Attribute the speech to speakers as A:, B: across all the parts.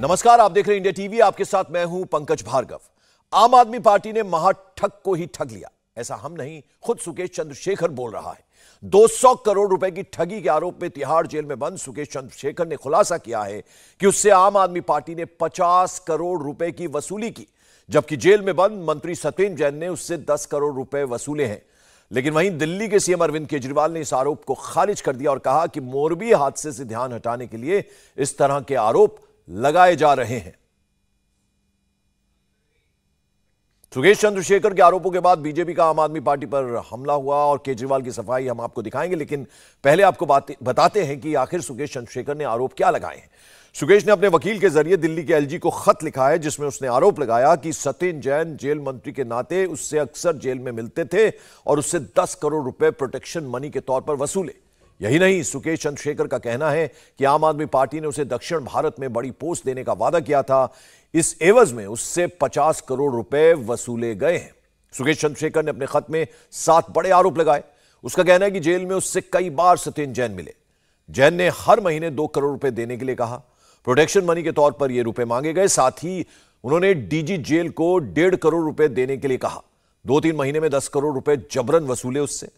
A: नमस्कार आप देख रहे हैं इंडिया टीवी आपके साथ मैं हूं पंकज भार्गव आम आदमी पार्टी ने महाठग को ही ठग लिया ऐसा हम नहीं खुद सुकेश चंद्रशेखर बोल रहा है 200 करोड़ रुपए की ठगी के आरोप में तिहाड़ जेल में बंद सुकेश चंद्रशेखर ने खुलासा किया है कि उससे आम आदमी पार्टी ने 50 करोड़ रुपए की वसूली की जबकि जेल में बंद मंत्री सत्येंद्र जैन ने उससे 10 करोड़ रुपए वसूले हैं लेकिन वहीं दिल्ली के सीएम अरविंद केजरीवाल ने इस आरोप को खारिज कर दिया और कहा कि मोरबी हादसे से ध्यान हटाने के लिए इस तरह के आरोप लगाए जा रहे हैं सुगेश चंद्रशेखर के आरोपों के बाद बीजेपी का आम आदमी पार्टी पर हमला हुआ और केजरीवाल की सफाई हम आपको दिखाएंगे लेकिन पहले आपको बताते हैं कि आखिर सुगेश चंद्रशेखर ने आरोप क्या लगाए हैं सुगेश ने अपने वकील के जरिए दिल्ली के एलजी को खत लिखा है जिसमें उसने आरोप लगाया कि सत्यन जैन जेल मंत्री के नाते उससे अक्सर जेल में मिलते थे और उससे दस करोड़ रुपए प्रोटेक्शन मनी के तौर पर वसूले यही नहीं सुकेश चंद्रशेखर का कहना है कि आम आदमी पार्टी ने उसे दक्षिण भारत में बड़ी पोस्ट देने का वादा किया था इस एवज में उससे 50 करोड़ रुपए वसूले गए हैं सुकेश चंद्रशेखर ने अपने खत में सात बड़े आरोप लगाए उसका कहना है कि जेल में उससे कई बार सत्यन जैन मिले जैन ने हर महीने दो करोड़ रुपए देने के लिए कहा प्रोटेक्शन मनी के तौर पर यह रुपए मांगे गए साथ ही उन्होंने डीजी जेल को डेढ़ करोड़ रुपए देने के लिए कहा दो तीन महीने में दस करोड़ रुपए जबरन वसूले उससे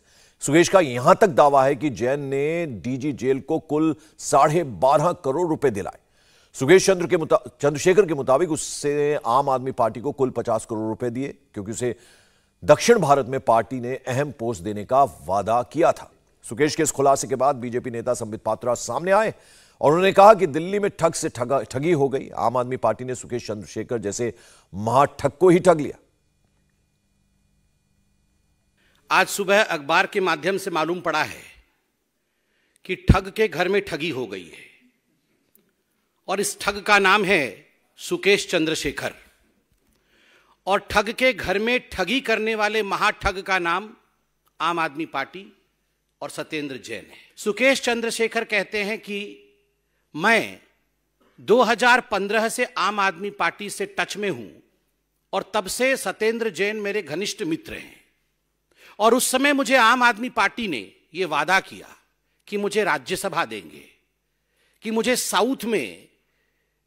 A: सुगेश का यहां तक दावा है कि जैन ने डीजी जेल को कुल साढ़े बारह करोड़ रुपए दिलाए सुगेश चंद्र के चंद्रशेखर के मुताबिक उससे आम आदमी पार्टी को कुल पचास करोड़ रुपए दिए क्योंकि उसे दक्षिण भारत में पार्टी ने अहम पोस्ट देने का वादा किया था सुकेश के इस खुलासे के बाद बीजेपी नेता संबित पात्रा सामने आए और उन्होंने कहा कि दिल्ली में ठग से ठगा ठगी हो गई आम आदमी पार्टी ने सुकेश चंद्रशेखर जैसे महाठग को ही ठग लिया
B: आज सुबह अखबार के माध्यम से मालूम पड़ा है कि ठग के घर में ठगी हो गई है और इस ठग का नाम है सुकेश चंद्रशेखर और ठग के घर में ठगी करने वाले महाठग का नाम आम आदमी पार्टी और सत्येंद्र जैन है सुकेश चंद्रशेखर कहते हैं कि मैं 2015 से आम आदमी पार्टी से टच में हूं और तब से सत्येंद्र जैन मेरे घनिष्ठ मित्र हैं और उस समय मुझे आम आदमी पार्टी ने यह वादा किया कि मुझे राज्यसभा देंगे कि मुझे साउथ में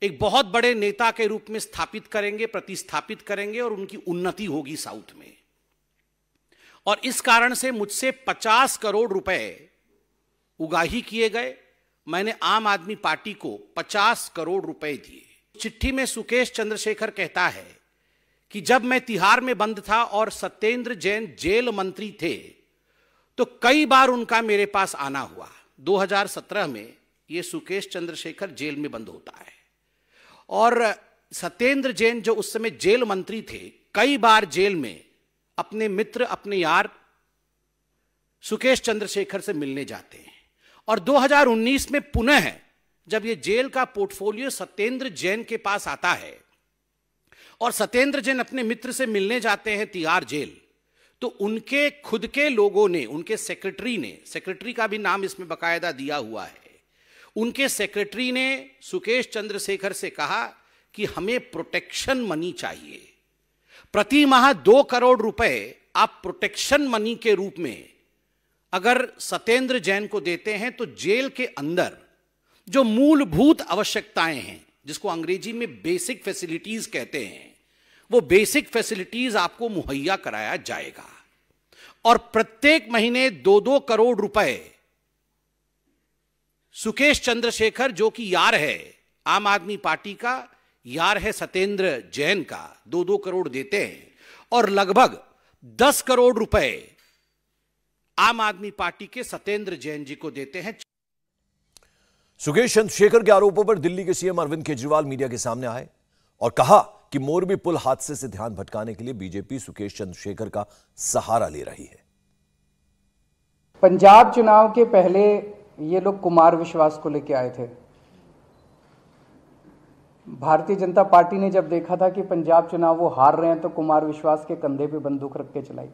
B: एक बहुत बड़े नेता के रूप में स्थापित करेंगे प्रतिस्थापित करेंगे और उनकी उन्नति होगी साउथ में और इस कारण से मुझसे 50 करोड़ रुपए उगाही किए गए मैंने आम आदमी पार्टी को 50 करोड़ रुपए दिए चिट्ठी में सुकेश चंद्रशेखर कहता है कि जब मैं तिहार में बंद था और सत्येंद्र जैन जेल मंत्री थे तो कई बार उनका मेरे पास आना हुआ 2017 में ये सुकेश चंद्रशेखर जेल में बंद होता है और सत्येंद्र जैन जो उस समय जेल मंत्री थे कई बार जेल में अपने मित्र अपने यार सुकेश चंद्रशेखर से मिलने जाते हैं और 2019 में पुनः जब ये जेल का पोर्टफोलियो सत्येंद्र जैन के पास आता है और सत्येंद्र जैन अपने मित्र से मिलने जाते हैं तिहार जेल तो उनके खुद के लोगों ने उनके सेक्रेटरी ने सेक्रेटरी का भी नाम इसमें बकायदा दिया हुआ है उनके सेक्रेटरी ने सुकेश चंद्रशेखर से कहा कि हमें प्रोटेक्शन मनी चाहिए प्रति माह दो करोड़ रुपए आप प्रोटेक्शन मनी के रूप में अगर सत्येंद्र जैन को देते हैं तो जेल के अंदर जो मूलभूत आवश्यकताएं हैं जिसको अंग्रेजी में बेसिक फैसिलिटीज कहते हैं वो बेसिक फैसिलिटीज आपको मुहैया कराया जाएगा और प्रत्येक महीने दो दो करोड़ रुपए सुकेश चंद्रशेखर जो कि यार है आम आदमी पार्टी का यार है सत्येंद्र जैन का दो दो करोड़ देते हैं और लगभग दस करोड़ रुपए आम आदमी पार्टी के सत्येंद्र जैन जी को देते हैं
A: सुकेश चंद्रशेखर के आरोपों पर दिल्ली के सीएम अरविंद केजरीवाल मीडिया के सामने आए और कहा कि मोरबी पुल हादसे से ध्यान भटकाने के लिए बीजेपी सुकेश चंद्रशेखर का सहारा ले रही है
C: पंजाब चुनाव के पहले ये लोग कुमार विश्वास को लेकर आए थे भारतीय जनता पार्टी ने जब देखा था कि पंजाब चुनाव वो हार रहे हैं तो कुमार विश्वास के कंधे पे बंदूक रख के चलाई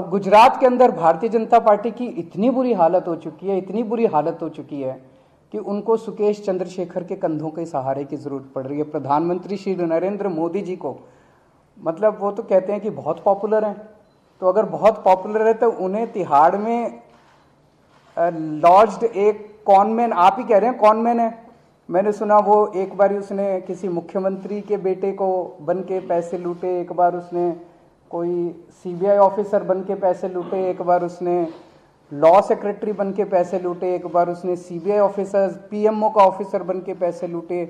C: अब गुजरात के अंदर भारतीय जनता पार्टी की इतनी बुरी हालत हो चुकी है इतनी बुरी हालत हो चुकी है कि उनको सुकेश चंद्रशेखर के कंधों के सहारे की ज़रूरत पड़ रही है प्रधानमंत्री श्री नरेंद्र मोदी जी को मतलब वो तो कहते हैं कि बहुत पॉपुलर हैं तो अगर बहुत पॉपुलर है तो उन्हें तिहाड़ में लॉज्ड एक कॉनमैन आप ही कह रहे हैं कॉनमैन है मैंने सुना वो एक बार उसने किसी मुख्यमंत्री के बेटे को बन के पैसे लूटे एक बार उसने कोई सीबीआई ऑफिसर बन के पैसे लूटे एक बार उसने लॉ सेक्रेटरी बन के पैसे लूटे एक बार उसने सीबीआई ऑफिसर्स पीएमओ का ऑफिसर बन के पैसे लूटे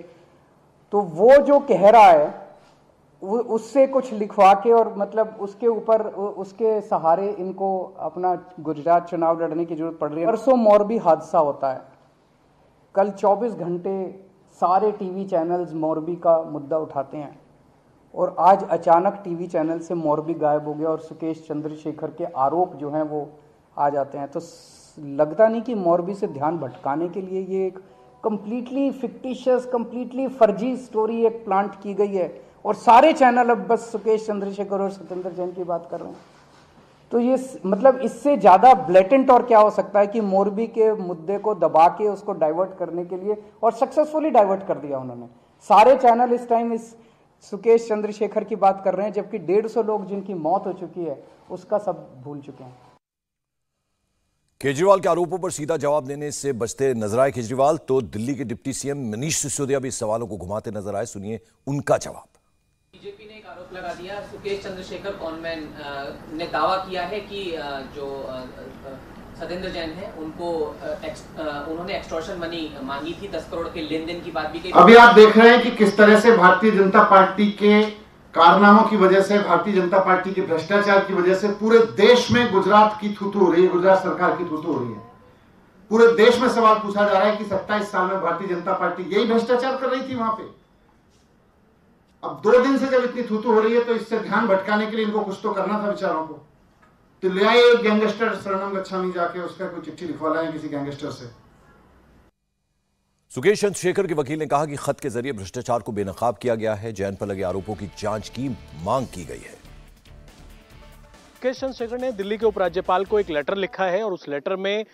C: तो वो जो कह रहा है वो उससे कुछ लिखवा के और मतलब उसके ऊपर उसके सहारे इनको अपना गुजरात चुनाव लड़ने की जरूरत पड़ रही है परसों मोरबी हादसा होता है कल 24 घंटे सारे टीवी चैनल्स मोरबी का मुद्दा उठाते हैं और आज अचानक टीवी चैनल से मोरबी गायब हो गया और सुकेश चंद्रशेखर के आरोप जो हैं वो आ जाते हैं तो लगता नहीं कि मोरबी से ध्यान भटकाने के लिए ये एक कम्प्लीटली फिक्टिशियस कम्प्लीटली फर्जी स्टोरी एक प्लांट की गई है और सारे चैनल अब बस सुकेश चंद्रशेखर और सत्येंद्र जैन की बात कर रहे हैं तो ये मतलब इससे ज़्यादा ब्लेटेंट और क्या हो सकता है कि मोरबी के मुद्दे को दबा के उसको डाइवर्ट करने के लिए और सक्सेसफुली डाइवर्ट कर दिया उन्होंने सारे चैनल इस टाइम इस सुकेश चंद्रशेखर की बात कर रहे हैं जबकि डेढ़ सौ लोग जिनकी मौत हो चुकी है उसका सब भूल चुके हैं
A: केजरीवाल के आरोपों पर सीधा जवाब देने से बचते नजर आए केजरीवाल तो दिल्ली के डिप्टी सीएम मनीष सिसोदिया भी सवालों को घुमाते नजर आए सुनिए उनका जवाब
B: बीजेपी ने एक आरोप लगा दिया सुकेश चंद्रशेखर कॉनमैन ने दावा किया है कि जो सतेंद्र जैन है उनको एक्स, उन्होंने एक्सट्रोशन मनी मांगी थी दस करोड़ के लेन की बात भी अभी आप देख रहे हैं कि किस तरह से भारतीय जनता पार्टी के कारनामों की वजह से भारतीय जनता पार्टी के भ्रष्टाचार की वजह से पूरे देश में गुजरात की थूथू हो रही है गुजरात सरकार की थूथू हो रही है पूरे देश में सवाल पूछा जा रहा है कि सत्ताईस साल में भारतीय जनता पार्टी यही
C: भ्रष्टाचार कर रही थी वहां
B: पे अब दो दिन से जब इतनी थूथू हो रही है तो इससे ध्यान भटकाने के लिए इनको कुछ
C: तो करना था विचारों को तो ले आए एक गैंगस्टर शरणम गच्छामी जाके उसका कोई चिट्ठी लिखवा लाए किसी गैंगस्टर से
A: सुकेश चंद्रशेखर के वकील ने कहा कि खत के जरिए भ्रष्टाचार को बेनकाब किया गया है जैन पर लगे आरोपों की जांच की मांग की गई है
D: सुकेश चंद्रशेखर ने दिल्ली के उपराज्यपाल को एक लेटर लिखा है और उस लेटर में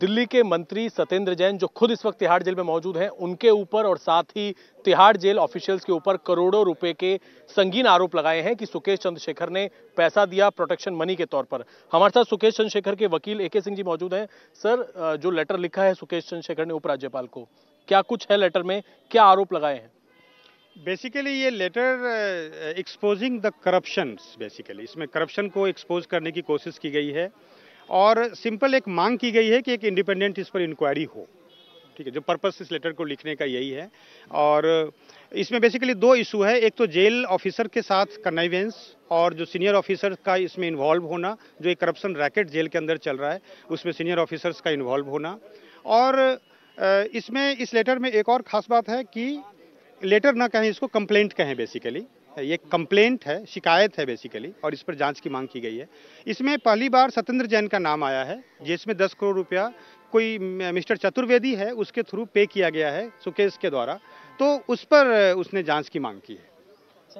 D: दिल्ली के मंत्री सत्येंद्र जैन जो खुद इस वक्त तिहाड़ जेल में मौजूद हैं उनके ऊपर और साथ ही तिहाड़ जेल ऑफिशियल्स के ऊपर करोड़ों रुपए के संगीन आरोप लगाए हैं कि सुकेश चंद्रशेखर ने पैसा दिया प्रोटेक्शन मनी के तौर पर हमारे साथ सुकेश चंद्रशेखर के वकील ए के सिंह जी मौजूद हैं सर जो लेटर लिखा है सुकेश चंद्रशेखर ने उपराज्यपाल को क्या कुछ है लेटर में क्या आरोप लगाए हैं बेसिकली ये letter exposing the corruption basically
E: इसमें करप्शन को एक्सपोज करने की कोशिश की गई है और सिंपल एक मांग की गई है कि एक इंडिपेंडेंट इस पर इंक्वायरी हो ठीक है जो पर्पस इस लेटर को लिखने का यही है और uh, इसमें बेसिकली दो इशू है एक तो जेल ऑफिसर के साथ कन्वेंस और जो सीनियर ऑफिसर का इसमें इन्वॉल्व होना जो एक करप्शन रैकेट जेल के अंदर चल रहा है उसमें सीनियर ऑफिसर्स का इन्वॉल्व होना और इसमें इस लेटर में एक और ख़ास बात है कि लेटर ना कहें इसको कंप्लेंट कहें बेसिकली ये कंप्लेंट है शिकायत है बेसिकली और इस पर जांच की मांग की गई है इसमें पहली बार सत्येंद्र जैन का नाम आया है जिसमें दस करोड़ रुपया कोई मिस्टर चतुर्वेदी है उसके थ्रू पे किया गया है सुकेश के द्वारा तो उस पर उसने जांच की मांग की है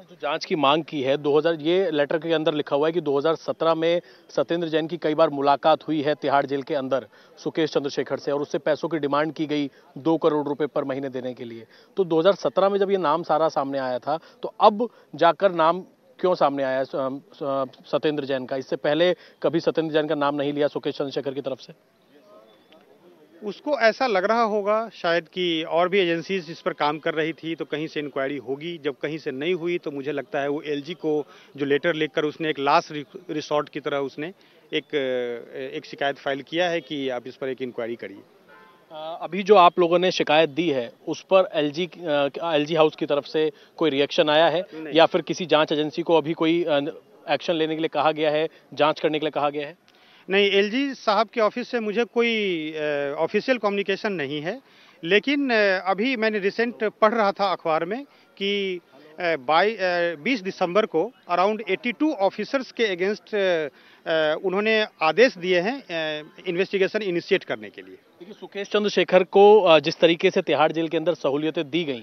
D: जो जांच की मांग की है 2000 ये लेटर के अंदर लिखा हुआ है कि 2017 में सत्येंद्र जैन की कई बार मुलाकात हुई है तिहाड़ जेल के अंदर सुकेश चंद्रशेखर से और उससे पैसों की डिमांड की गई दो करोड़ रुपए पर महीने देने के लिए तो 2017 में जब ये नाम सारा सामने आया था तो अब जाकर नाम क्यों सामने आया सत्येंद्र जैन का इससे पहले कभी सत्येंद्र जैन का नाम नहीं लिया सुकेश चंद्रशेखर की तरफ से
E: उसको ऐसा लग रहा होगा शायद कि और भी एजेंसीज इस पर काम कर रही थी तो कहीं से इंक्वायरी होगी जब कहीं से नहीं हुई तो मुझे लगता है वो एलजी को जो लेटर लेकर उसने एक लास्ट रिसोर्ट की तरह उसने एक एक शिकायत फाइल किया है कि आप इस पर एक
D: इंक्वायरी करिए अभी जो आप लोगों ने शिकायत दी है उस पर एलजी एलजी हाउस की तरफ से कोई रिएक्शन आया है या फिर किसी जांच एजेंसी को अभी कोई एक्शन लेने के लिए कहा गया है जांच करने के लिए कहा गया है नहीं एलजी साहब के ऑफिस से मुझे कोई
E: ऑफिशियल कम्युनिकेशन नहीं है लेकिन अभी मैंने रिसेंट पढ़ रहा था अखबार में कि बाई बीस दिसंबर को अराउंड 82 ऑफिसर्स के अगेंस्ट उन्होंने आदेश दिए हैं इन्वेस्टिगेशन इनिशिएट करने के
D: लिए देखिए सुकेश चंद्रशेखर को जिस तरीके से तिहाड़ जेल के अंदर सहूलियतें दी गई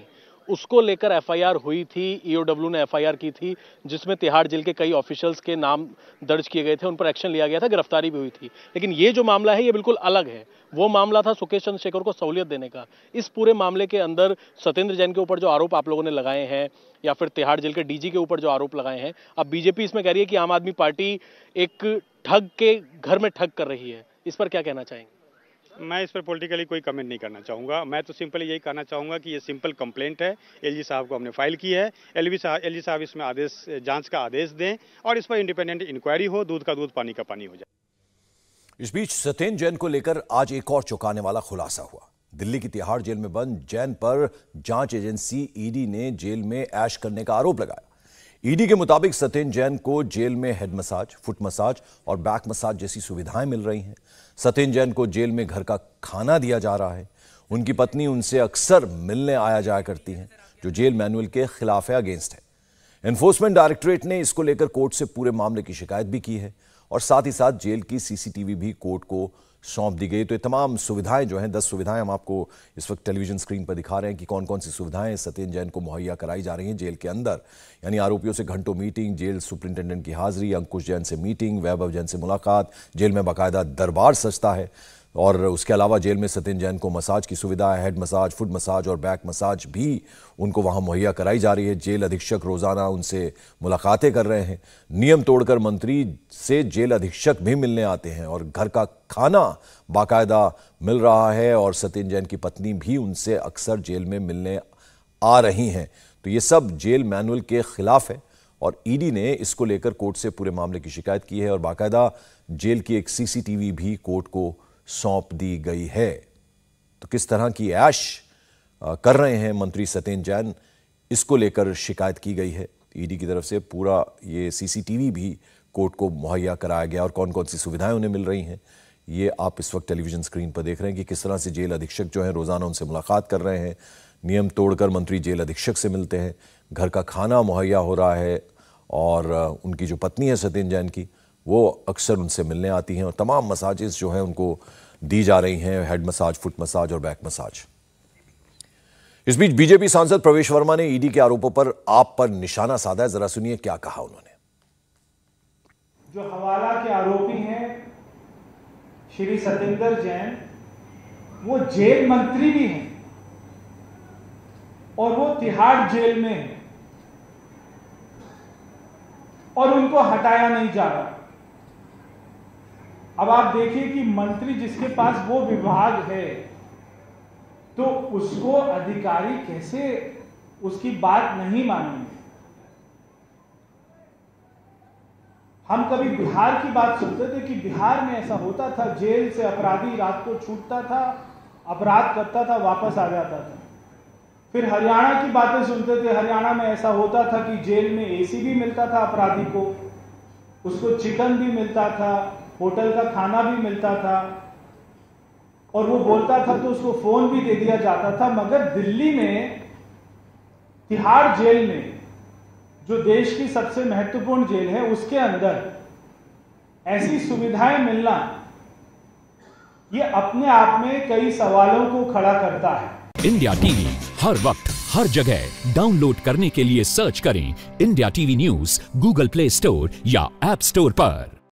D: उसको लेकर एफआईआर हुई थी ईओडब्ल्यू e ने एफआईआर की थी जिसमें तिहाड़ जेल के कई ऑफिशियल्स के नाम दर्ज किए गए थे उन पर एक्शन लिया गया था गिरफ्तारी भी हुई थी लेकिन ये जो मामला है ये बिल्कुल अलग है वो मामला था सुकेश चंद्रशेखर को सहूलियत देने का इस पूरे मामले के अंदर सत्येंद्र जैन के ऊपर जो आरोप आप लोगों ने लगाए हैं या फिर तिहाड़ जेल के डीजी के ऊपर जो आरोप लगाए हैं अब बीजेपी इसमें कह रही है कि आम आदमी पार्टी एक ठग के घर में ठग कर रही है इस पर क्या कहना चाहेंगे
E: मैं इस पर पॉलिटिकली कोई कमेंट नहीं करना चाहूँगा मैं तो सिंपली यही कहना चाहूँगा कि ये सिंपल कंप्लेंट है एलजी साहब को हमने फाइल की है एलवी साहब एलजी साहब इसमें आदेश जांच का आदेश दें और इस पर इंडिपेंडेंट इंक्वायरी हो दूध का दूध पानी का पानी हो जाए
A: इस बीच सत्येंद्र जैन को लेकर आज एक और चौंकाने वाला खुलासा हुआ दिल्ली की तिहाड़ जेल में बंद जैन पर जांच एजेंसी ईडी e ने जेल में ऐश करने का आरोप लगाया ईडी e के मुताबिक सत्येन जैन को जेल में हेड मसाज फुट मसाज और बैक मसाज जैसी सुविधाएं मिल रही हैं सत्येन जैन को जेल में घर का खाना दिया जा रहा है उनकी पत्नी उनसे अक्सर मिलने आया जाया करती हैं जो जेल मैनुअल के खिलाफ है अगेंस्ट है एनफोर्समेंट डायरेक्टोरेट ने इसको लेकर कोर्ट से पूरे मामले की शिकायत भी की है और साथ ही साथ जेल की सीसीटीवी भी कोर्ट को सौंप दी गई तो ये तमाम सुविधाएं जो हैं दस सुविधाएं हम आपको इस वक्त टेलीविजन स्क्रीन पर दिखा रहे हैं कि कौन कौन सी सुविधाएं सत्यन जैन को मुहैया कराई जा रही हैं जेल के अंदर यानी आरोपियों से घंटों मीटिंग जेल सुप्रिंटेंडेंट की हाजिरी अंकुश जैन से मीटिंग वैभव जैन से मुलाकात जेल में बाकायदा दरबार सजता है और उसके अलावा जेल में सत्यन जैन को मसाज की सुविधा हेड मसाज फुट मसाज और बैक मसाज भी उनको वहां मुहैया कराई जा रही है जेल अधीक्षक रोजाना उनसे मुलाकातें कर रहे हैं नियम तोड़कर मंत्री से जेल अधीक्षक भी मिलने आते हैं और घर का खाना बाकायदा मिल रहा है और सत्यन जैन की पत्नी भी उनसे अक्सर जेल में मिलने आ रही हैं तो ये सब जेल मैनुअल के खिलाफ है और ईडी ने इसको लेकर कोर्ट से पूरे मामले की शिकायत की है और बाकायदा जेल की एक सीसीटीवी भी कोर्ट को सौंप दी गई है तो किस तरह की ऐश कर रहे हैं मंत्री सत्येंद्र जैन इसको लेकर शिकायत की गई है ईडी की तरफ से पूरा ये सीसीटीवी भी कोर्ट को मुहैया कराया गया और कौन कौन सी सुविधाएं उन्हें मिल रही हैं ये आप इस वक्त टेलीविजन स्क्रीन पर देख रहे हैं कि किस तरह से जेल अधीक्षक जो हैं रोज़ाना उनसे मुलाकात कर रहे हैं नियम तोड़कर मंत्री जेल अधीक्षक से मिलते हैं घर का खाना मुहैया हो रहा है और उनकी जो पत्नी है सत्येंद्र जैन की वो अक्सर उनसे मिलने आती हैं और तमाम मसाजेस जो हैं उनको दी जा रही हैं हेड मसाज फुट मसाज और बैक मसाज इस बीच बीजेपी सांसद प्रवेश वर्मा ने ईडी e के आरोपों पर आप पर निशाना साधा है जरा सुनिए क्या कहा उन्होंने
F: जो हवाला के आरोपी हैं श्री सतेंद्र जैन वो जेल मंत्री भी हैं और वो तिहाड़ जेल में है और उनको हटाया नहीं जा रहा अब आप देखिए कि मंत्री जिसके पास वो विभाग है तो उसको अधिकारी कैसे उसकी बात नहीं मानेंगे हम कभी बिहार की बात सुनते थे कि बिहार में ऐसा होता था जेल से अपराधी रात को छूटता था अपराध करता था वापस आ जाता था फिर हरियाणा की बातें सुनते थे हरियाणा में ऐसा होता था कि जेल में एसी भी मिलता था अपराधी को उसको चिकन भी मिलता था होटल का खाना भी मिलता था और वो बोलता था तो उसको फोन भी दे दिया जाता था मगर दिल्ली में तिहाड़ जेल में जो देश की सबसे महत्वपूर्ण जेल है उसके अंदर ऐसी सुविधाएं मिलना ये अपने आप में कई सवालों को खड़ा करता है
A: इंडिया टीवी हर वक्त हर जगह डाउनलोड करने के लिए सर्च करें India TV news Google Play Store या एप स्टोर पर